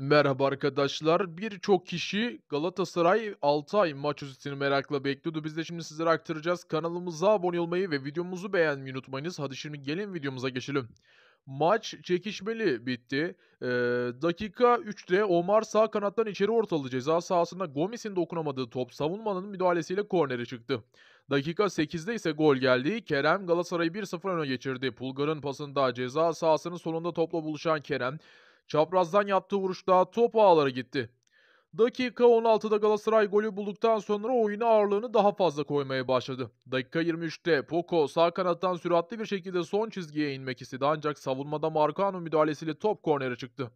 Merhaba arkadaşlar. Birçok kişi Galatasaray 6 ay maç özetini merakla bekliyordu. Biz de şimdi sizlere aktaracağız. Kanalımıza abone olmayı ve videomuzu beğenmeyi unutmayınız. Hadi şimdi gelin videomuza geçelim. Maç çekişmeli bitti. Ee, dakika 3'te Omar sağ kanattan içeri ortalı ceza sahasında Gomis'in dokunamadığı top savunmanın müdahalesiyle kornere çıktı. Dakika 8'de ise gol geldi. Kerem Galatasaray'ı 1-0 öne geçirdi. Pulgar'ın pasında ceza sahasının sonunda topla buluşan Kerem Çaprazdan yaptığı vuruşta top ağlara gitti. Dakika 16'da Galatasaray golü bulduktan sonra oyuna ağırlığını daha fazla koymaya başladı. Dakika 23'te Poco sağ kanattan süratli bir şekilde son çizgiye inmek istedi ancak savunmada Marcano müdahalesiyle top kornere çıktı.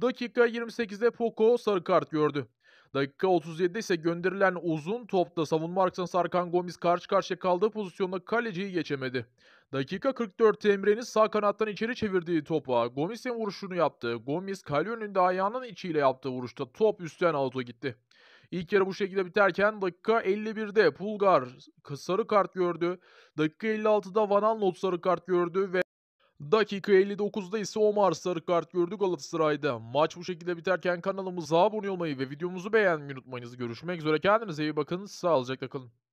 Dakika 28'de Poco sarı kart gördü. Dakika 37'de ise gönderilen uzun topta savunma arkasına sarkan Gomis karşı karşıya kaldığı pozisyonda kaleciyi geçemedi. Dakika 44 Emre'nin sağ kanattan içeri çevirdiği topa Gomis'in vuruşunu yaptı. Gomis Kalyon'un da ayağının içiyle yaptığı vuruşta top üstten auto gitti. İlk yarı bu şekilde biterken dakika 51'de Pulgar sarı kart gördü. Dakika 56'da Van Aanholt sarı kart gördü ve Dakika 59'da ise Omar sarı kart gördü Galatasaray'da. Maç bu şekilde biterken kanalımıza abone olmayı ve videomuzu beğenmeyi unutmayınız. Görüşmek üzere kendinize iyi bakın. Sağlıcakla kalın.